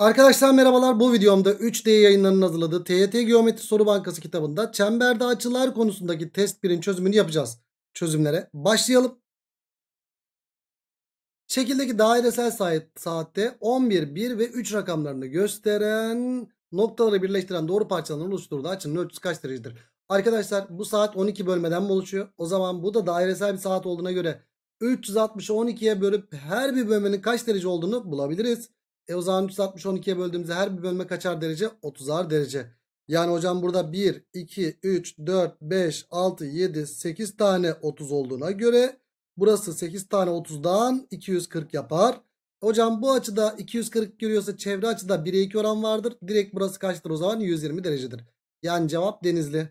Arkadaşlar merhabalar bu videomda 3D yayınlarının hazırladığı TYT Geometri Soru Bankası kitabında çemberde açılar konusundaki test 1'in çözümünü yapacağız. Çözümlere başlayalım. Şekildeki dairesel saatte 11, 1 ve 3 rakamlarını gösteren noktaları birleştiren doğru parçalarını oluşturduğu açının ölçüsü kaç derecedir? Arkadaşlar bu saat 12 bölmeden mi oluşuyor? O zaman bu da dairesel bir saat olduğuna göre 360'ı 12'ye bölüp her bir bölmenin kaç derece olduğunu bulabiliriz. E o zaman 360'ı 12'ye böldüğümüzde her bir bölme kaçar derece? 30'ar derece. Yani hocam burada 1, 2, 3, 4, 5, 6, 7, 8 tane 30 olduğuna göre burası 8 tane 30'dan 240 yapar. Hocam bu açıda 240 görüyorsa çevre açıda 1'e 2 oran vardır. Direkt burası kaçtır o zaman? 120 derecedir. Yani cevap denizli.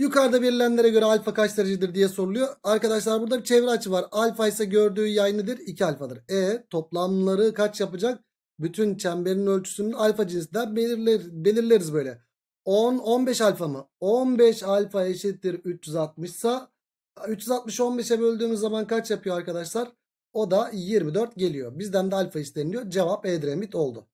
Yukarıda verilenlere göre alfa kaç derecedir diye soruluyor. Arkadaşlar burada bir çevre açı var. Alfa ise gördüğü yay nedir? 2 alfadır. E toplamları kaç yapacak? Bütün çemberin ölçüsünün alfa cinsinden belirler, belirleriz böyle. 10, 15 alfa mı? 15 alfa eşittir 360 ise 360 15'e böldüğümüz zaman kaç yapıyor arkadaşlar? O da 24 geliyor. Bizden de alfa isteniliyor. Cevap Edremit oldu.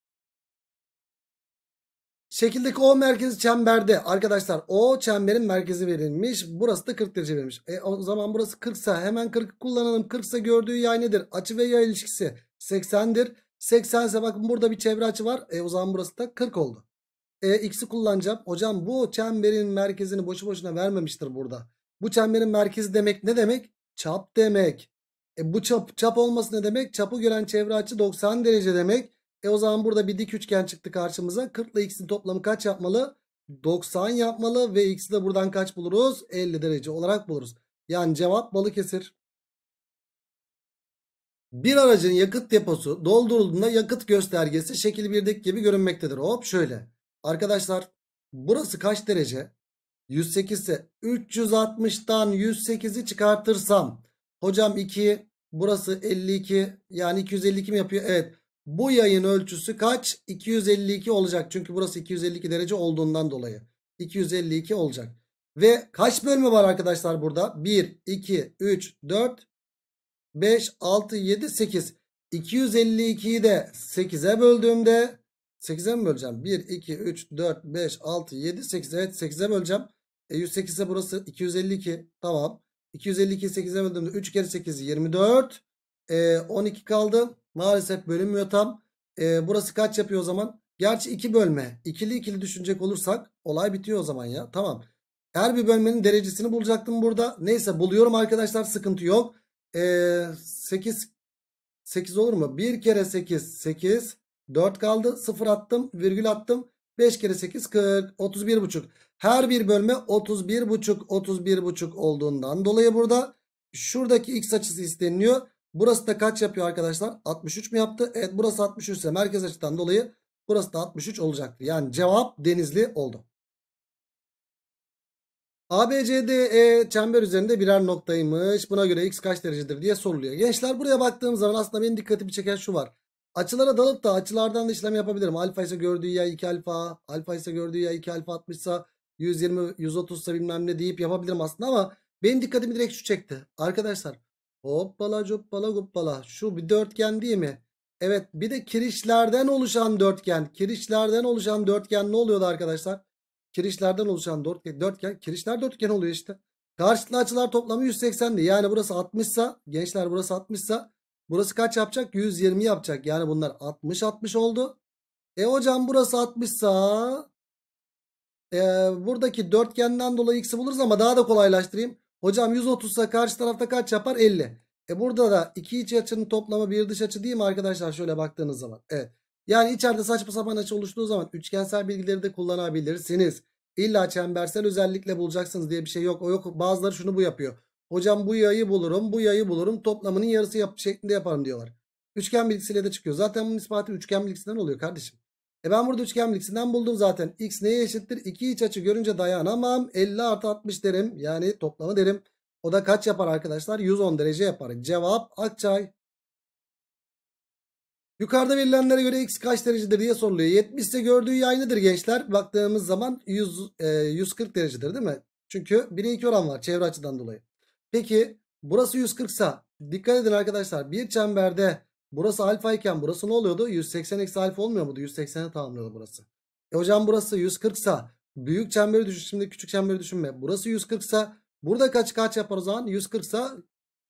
Şekildeki O merkezi çemberde. Arkadaşlar O çemberin merkezi verilmiş. Burası da 40 derece verilmiş. E, o zaman burası 40 ise hemen 40 kullanalım. 40 ise gördüğü yay nedir? Açı ve yay ilişkisi 80'dir. 80 ise bakın burada bir çevre açı var. E, o zaman burası da 40 oldu. E, X'i kullanacağım. Hocam bu çemberin merkezini boşu boşuna vermemiştir burada. Bu çemberin merkezi demek ne demek? Çap demek. E, bu çap, çap olması ne demek? Çapı gören çevre açı 90 derece demek. E o zaman burada bir dik üçgen çıktı karşımıza. 40 ile x'in toplamı kaç yapmalı? 90 yapmalı ve x'i de buradan kaç buluruz? 50 derece olarak buluruz. Yani cevap Balıkesir. Bir aracın yakıt deposu doldurulduğunda yakıt göstergesi şekil 1'deki gibi görünmektedir. Hop şöyle. Arkadaşlar burası kaç derece? 108 ise 360'tan 108'i çıkartırsam. Hocam 2 burası 52 yani 252 mi yapıyor? Evet bu yayın ölçüsü kaç? 252 olacak. Çünkü burası 252 derece olduğundan dolayı. 252 olacak. Ve kaç bölme var arkadaşlar burada? 1, 2, 3, 4, 5, 6, 7, 8. 252'yi de 8'e böldüğümde 8'e mi böleceğim? 1, 2, 3, 4, 5, 6, 7, 8. Evet 8'e böleceğim. E 108 ise burası 252. Tamam. 252'yi 8'e böldüğümde 3 kere 8 24. E, 12 kaldı. Maalesef bölünmüyor tam. E, burası kaç yapıyor o zaman? Gerçi iki bölme. ikili ikili düşünecek olursak olay bitiyor o zaman ya. Tamam. Her bir bölmenin derecesini bulacaktım burada. Neyse buluyorum arkadaşlar sıkıntı yok. Ee, 8 8 olur mu? 1 kere 8 8 4 kaldı. 0 attım virgül attım. 5 kere 8 40 31.5 Her bir bölme 31.5 31.5 olduğundan dolayı burada şuradaki x açısı isteniyor. Burası da kaç yapıyor arkadaşlar? 63 mi yaptı? Evet burası 63 ise merkez açıdan dolayı burası da 63 olacaktı. Yani cevap denizli oldu. ABCDE çember üzerinde birer noktaymış. Buna göre x kaç derecedir diye soruluyor. Gençler buraya baktığım zaman aslında benim dikkatimi çeken şu var. Açılara dalıp da açılardan da işlem yapabilirim. Alfa ise gördüğü ya 2 alfa, alfa ise gördüğü ya 2 alfa 60 ise 120, 130 ise bilmem ne deyip yapabilirim aslında ama benim dikkatimi direkt şu çekti. Arkadaşlar Hoppala coppala guppala. Şu bir dörtgen değil mi? Evet bir de kirişlerden oluşan dörtgen. Kirişlerden oluşan dörtgen ne oluyordu arkadaşlar? Kirişlerden oluşan dörtgen, dörtgen kirişler dörtgen oluyor işte. Karşılıklı açılar toplamı 180'di. Yani burası 60 sa gençler burası 60 sa burası kaç yapacak? 120 yapacak. Yani bunlar 60 60 oldu. E hocam burası 60 sa e, buradaki dörtgenden dolayı x'i buluruz ama daha da kolaylaştırayım. Hocam 130 ise karşı tarafta kaç yapar? 50. E burada da iki iç açının toplamı bir dış açı değil mi arkadaşlar? Şöyle baktığınız zaman. Evet. Yani içeride saçma sapan açı oluştuğu zaman üçgensel bilgileri de kullanabilirsiniz. İlla çembersel özellikle bulacaksınız diye bir şey yok. O yok. Bazıları şunu bu yapıyor. Hocam bu yayı bulurum, bu yayı bulurum. Toplamının yarısı yap şeklinde yaparım diyorlar. Üçgen bilgisiyle de çıkıyor. Zaten bunun ispatı üçgen bilgisinden oluyor kardeşim. E ben burada üçgen bilgisinden buldum zaten. X neye eşittir? 2 iç açı görünce dayanamam. 50 artı 60 derim. Yani toplamı derim. O da kaç yapar arkadaşlar? 110 derece yapar. Cevap Akçay. Yukarıda verilenlere göre x kaç derecedir diye soruluyor. 70 ise gördüğü aynıdır gençler. Baktığımız zaman 100, e, 140 derecedir değil mi? Çünkü 1'e 2 oran var çevre açıdan dolayı. Peki burası 140 sa dikkat edin arkadaşlar bir çemberde Burası alfa iken burası ne oluyordu? 180 eksi alfa olmuyor muydu? 180'e tamamlıyordu burası. E hocam burası 140 sa büyük çemberi düşün. Şimdi küçük çemberi düşünme. Burası 140 sa burada kaç kaç yapar o zaman? 140 sa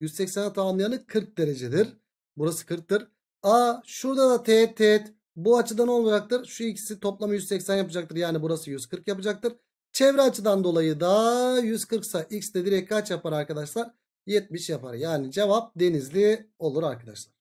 180'e tamamlayanı 40 derecedir. Burası 40'tır. A şurada da teğet teğet. Bu açıdan olacaktır. Şu ikisi toplamı 180 yapacaktır. Yani burası 140 yapacaktır. Çevre açıdan dolayı da 140 sa x de direkt kaç yapar arkadaşlar? 70 yapar. Yani cevap denizli olur arkadaşlar.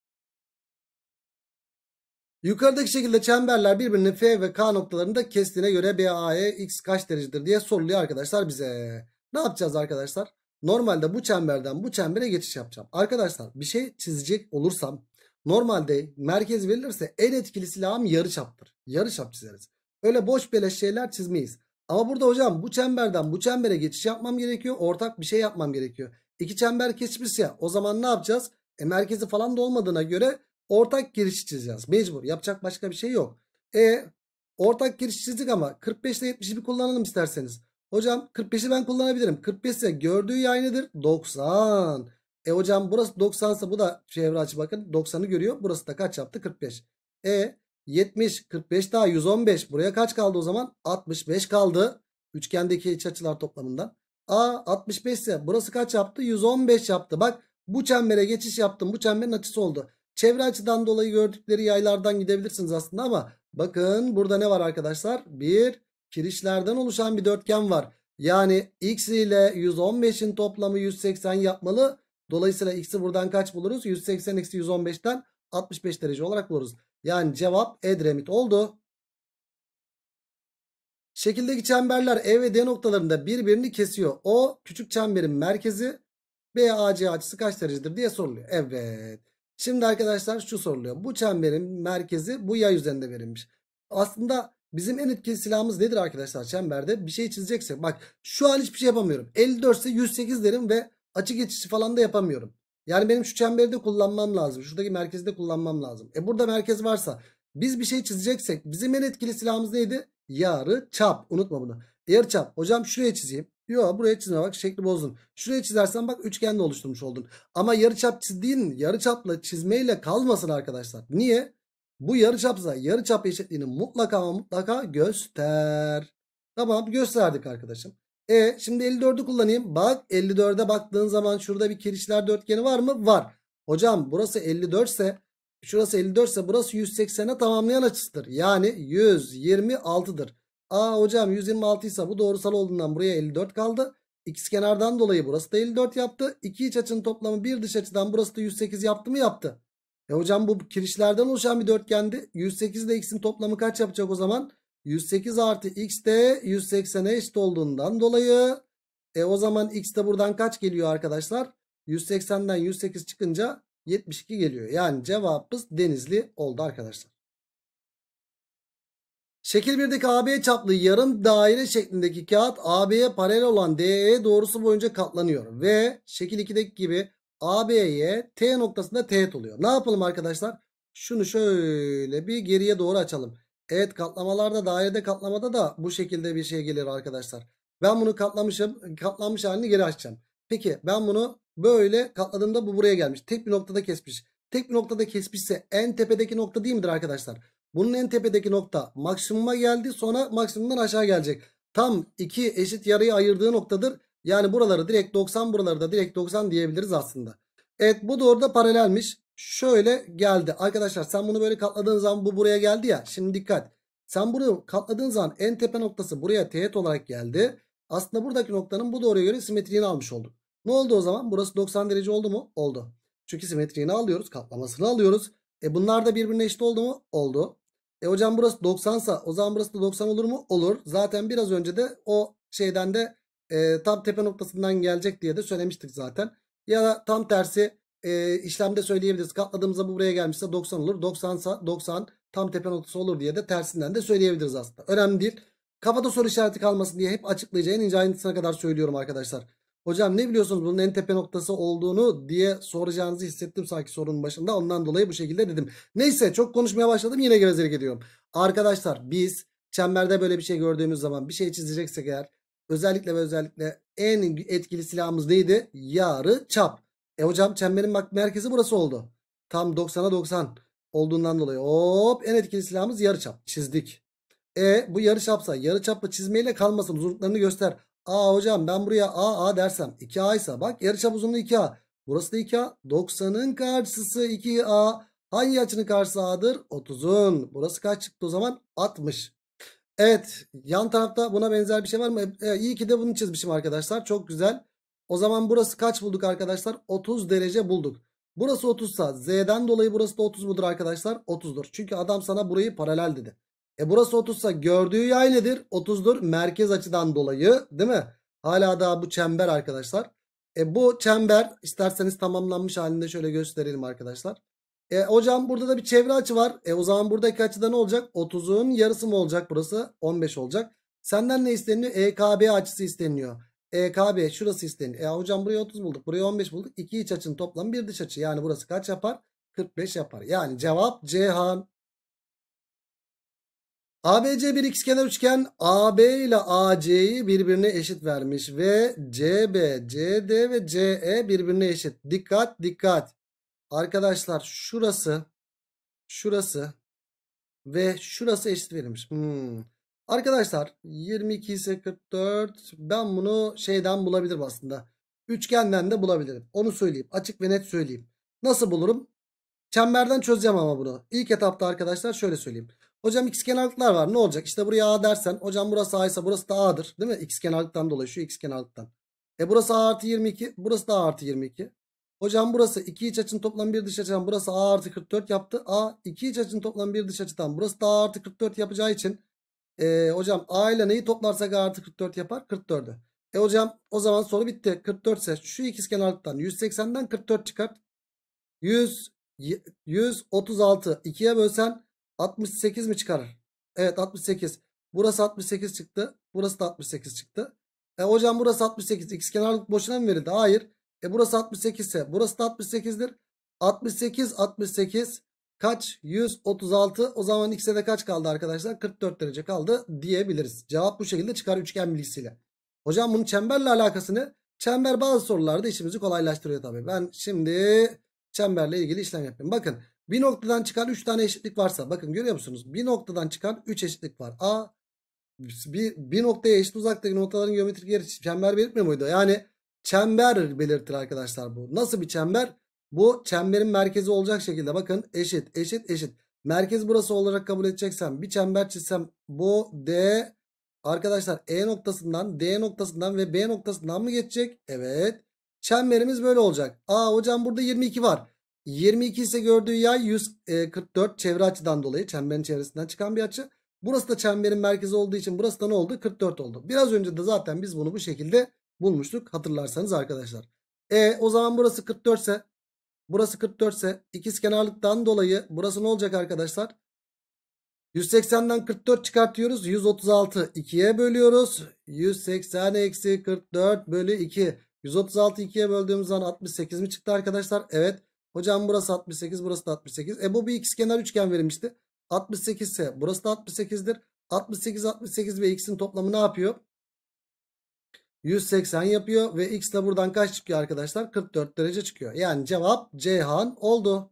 Yukarıdaki şekilde çemberler birbirini F ve K noktalarında kestiğine göre BAE x kaç derecedir diye soruluyor arkadaşlar bize. Ne yapacağız arkadaşlar? Normalde bu çemberden bu çembere geçiş yapacağım. Arkadaşlar bir şey çizecek olursam normalde merkez verilirse en etkili silahım yarı çaptır. Yarı çap çizeriz. Öyle boş beleş şeyler çizmeyiz. Ama burada hocam bu çemberden bu çembere geçiş yapmam gerekiyor. Ortak bir şey yapmam gerekiyor. İki çember kesmiş ya o zaman ne yapacağız? E merkezi falan da olmadığına göre ortak giriş çizeceğiz. Mecbur yapacak başka bir şey yok. E ortak giriş çizdik ama 45 ile 70'i bir kullanalım isterseniz. Hocam 45'i ben kullanabilirim. 45 ise gördüğü yay nedir? 90. E hocam burası 90 ise bu da çevre açı bakın 90'ı görüyor. Burası da kaç yaptı? 45. E 70 45 daha 115 buraya kaç kaldı o zaman 65 kaldı üçgendeki iç açılar toplamından A 65 ise burası kaç yaptı 115 yaptı bak bu çembere geçiş yaptım bu çemberin açısı oldu Çevre açıdan dolayı gördükleri yaylardan gidebilirsiniz aslında ama bakın burada ne var arkadaşlar? Bir kirişlerden oluşan bir dörtgen var. Yani x ile 115'in toplamı 180 yapmalı. Dolayısıyla x'i buradan kaç buluruz? 180 eksi 115'ten 65 derece olarak buluruz. Yani cevap Edremit oldu. Şekildeki çemberler E ve D noktalarında birbirini kesiyor. O küçük çemberin merkezi BAC açısı kaç derecedir diye soruluyor. Evet. Şimdi arkadaşlar şu soruluyor. Bu çemberin merkezi bu yay üzerinde verilmiş. Aslında bizim en etkili silahımız nedir arkadaşlar çemberde? Bir şey çizeceksek. Bak şu an hiçbir şey yapamıyorum. 54 ise 108 derim ve açı geçişi falan da yapamıyorum. Yani benim şu çemberi de kullanmam lazım. Şuradaki merkezi de kullanmam lazım. E burada merkez varsa biz bir şey çizeceksek bizim en etkili silahımız neydi? Yarı çap. Unutma bunu. Yarı çap. Hocam şuraya çizeyim. Yok buraya çizme bak şekli bozdun. Şuraya çizersen bak üçgen de oluşturmuş oldun. Ama yarıçap çizdiğin yarıçapla çizmeyle kalmasın arkadaşlar. Niye? Bu yarıçapsa yarıçap eşitliğini mutlaka ama mutlaka göster. Tamam gösterdik arkadaşım. E şimdi 54'ü kullanayım. Bak 54'e baktığın zaman şurada bir kirişler dörtgeni var mı? Var. Hocam burası 54 ise şurası 54 ise burası 180'e tamamlayan açısıdır. Yani 126'dır. A hocam 126 ise bu doğrusal olduğundan buraya 54 kaldı. İkiz kenardan dolayı burası da 54 yaptı. İki iç açının toplamı bir dış açıdan burası da 108 yaptı mı yaptı. E hocam bu kirişlerden oluşan bir dörtgendi. 108 ile x'in toplamı kaç yapacak o zaman? 108 artı x de 180'e eşit olduğundan dolayı. E o zaman x de buradan kaç geliyor arkadaşlar? 180'den 108 çıkınca 72 geliyor. Yani cevabımız denizli oldu arkadaşlar. Şekil 1'deki AB çaplı yarım daire şeklindeki kağıt AB'ye paralel olan DE doğrusu boyunca katlanıyor. Ve şekil 2'deki gibi AB'ye T noktasında teğet oluyor. Ne yapalım arkadaşlar? Şunu şöyle bir geriye doğru açalım. Evet katlamalarda dairede katlamada da bu şekilde bir şey gelir arkadaşlar. Ben bunu katlamışım. Katlanmış halini geri açacağım. Peki ben bunu böyle katladığımda bu buraya gelmiş. Tek bir noktada kesmiş. Tek bir noktada kesmişse en tepedeki nokta değil midir arkadaşlar? Bunun en tepedeki nokta maksimuma geldi. Sonra maksimumdan aşağı gelecek. Tam iki eşit yarıyı ayırdığı noktadır. Yani buraları direkt 90 buraları da direkt 90 diyebiliriz aslında. Evet bu doğruda paralelmiş. Şöyle geldi. Arkadaşlar sen bunu böyle katladığın zaman bu buraya geldi ya. Şimdi dikkat. Sen bunu katladığın zaman en tepe noktası buraya teğet olarak geldi. Aslında buradaki noktanın bu doğruya göre simetriğini almış olduk. Ne oldu o zaman? Burası 90 derece oldu mu? Oldu. Çünkü simetriğini alıyoruz. Katlamasını alıyoruz. E bunlar da birbirine eşit oldu mu? Oldu. E hocam burası 90 sa o zaman burası da 90 olur mu? Olur. Zaten biraz önce de o şeyden de e, tam tepe noktasından gelecek diye de söylemiştik zaten. Ya da tam tersi e, işlemde söyleyebiliriz. Katladığımızda bu buraya gelmişse 90 olur. 90 sa 90 tam tepe noktası olur diye de tersinden de söyleyebiliriz aslında. Önemli değil. Kafada soru işareti kalmasın diye hep açıklayıcı en ince ayrıntısına kadar söylüyorum arkadaşlar. Hocam ne biliyorsunuz bunun en tepe noktası olduğunu diye soracağınızı hissettim sanki sorunun başında. Ondan dolayı bu şekilde dedim. Neyse çok konuşmaya başladım yine gevezelik ediyorum. Arkadaşlar biz çemberde böyle bir şey gördüğümüz zaman bir şey çizeceksek eğer özellikle ve özellikle en etkili silahımız neydi? Yarı çap. E hocam çemberin bak merkezi burası oldu. Tam 90'a 90 olduğundan dolayı hop en etkili silahımız yarı çap. Çizdik. E bu yarı çapsa yarı çapı çizmeyle kalmasın uzunluklarını göster. A hocam ben buraya A A dersem 2A ise bak yarıçap uzunluğu 2A. Burası da 2A. 90'ın karşısı 2A. Hangi açının karşısı A'dır? 30'un. Burası kaç çıktı o zaman? 60. Evet yan tarafta buna benzer bir şey var mı? E, iyi ki de bunu çizmişim arkadaşlar. Çok güzel. O zaman burası kaç bulduk arkadaşlar? 30 derece bulduk. Burası 30 sa Z'den dolayı burası da 30 mudur arkadaşlar? 30'dur. Çünkü adam sana burayı paralel dedi. E burası 30 sa gördüğü yay nedir? 30'dur merkez açıdan dolayı değil mi? Hala daha bu çember arkadaşlar. E bu çember isterseniz tamamlanmış halinde şöyle gösterelim arkadaşlar. E hocam burada da bir çevre açı var. E o zaman buradaki açıda ne olacak? 30'un yarısı mı olacak burası? 15 olacak. Senden ne isteniyor? EKB açısı isteniyor. EKB şurası isteniyor. E hocam buraya 30 bulduk. Buraya 15 bulduk. İki iç açının toplam bir dış açı. Yani burası kaç yapar? 45 yapar. Yani cevap Cihan. ABC bir ikizkenar üçgen AB ile AC'yi birbirine eşit vermiş ve CB, CD ve CE birbirine eşit. Dikkat dikkat. Arkadaşlar şurası, şurası ve şurası eşit verilmiş. Hmm. Arkadaşlar 22 ise 44 ben bunu şeyden bulabilirim aslında. Üçgenden de bulabilirim. Onu söyleyeyim. Açık ve net söyleyeyim. Nasıl bulurum? Çemberden çözeceğim ama bunu. İlk etapta arkadaşlar şöyle söyleyeyim. Hocam x kenarlıklar var ne olacak? İşte buraya A dersen hocam burası A ise burası da A'dır. Değil mi? X kenarlıktan dolayı şu x kenarlıktan. E burası A artı 22 burası da A artı 22. Hocam burası 2 iç açının toplam bir dış açıdan burası A artı 44 yaptı. A 2 iç açının toplam bir dış açıdan burası da A artı 44 yapacağı için e, hocam A ile neyi toplarsak A artı 44 yapar 44'ü. E hocam o zaman soru bitti. 44 ise şu x kenarlıktan 180'den 44 çıkart. 100 136 2'ye bölsen 68 mi çıkar? Evet 68. Burası 68 çıktı. Burası da 68 çıktı. E hocam burası 68. X kenarlık boşuna mı verildi? Hayır. E burası 68 ise burası da 68'dir. 68 68 kaç? 136. O zaman x'e de kaç kaldı arkadaşlar? 44 derece kaldı diyebiliriz. Cevap bu şekilde çıkar üçgen bilgisiyle. Hocam bunun çemberle alakası ne? Çember bazı sorularda işimizi kolaylaştırıyor tabii. Ben şimdi çemberle ilgili işlem yapayım. Bakın bir noktadan çıkan 3 tane eşitlik varsa bakın görüyor musunuz? Bir noktadan çıkan 3 eşitlik var. A bir, bir noktaya eşit uzaktaki noktaların geometrik yeri çember belirtmiyor muydu? Yani çember belirtir arkadaşlar bu. Nasıl bir çember? Bu çemberin merkezi olacak şekilde bakın eşit eşit eşit. Merkez burası olarak kabul edeceksem bir çember çizsem bu D arkadaşlar E noktasından D noktasından ve B noktasından mı geçecek? Evet. Çemberimiz böyle olacak. Aa hocam burada 22 var. 22 ise gördüğü yay 144 e, çevre açıdan dolayı çemberin çevresinden çıkan bir açı. Burası da çemberin merkezi olduğu için burası da ne oldu? 44 oldu. Biraz önce de zaten biz bunu bu şekilde bulmuştuk hatırlarsanız arkadaşlar. E o zaman burası 44 ise burası 44 ise ikizkenarlıktan dolayı burası ne olacak arkadaşlar? 180'den 44 çıkartıyoruz. 136 2'ye bölüyoruz. 180 eksi 44 bölü 2. 136 2'ye böldüğümüz zaman 68 mi çıktı arkadaşlar? Evet. Hocam burası 68 burası da 68. E bu bir x kenar üçgen verilmişti. 68 ise burası da 68'dir. 68 68 ve x'in toplamı ne yapıyor? 180 yapıyor ve x de buradan kaç çıkıyor arkadaşlar? 44 derece çıkıyor. Yani cevap Ceyhan oldu.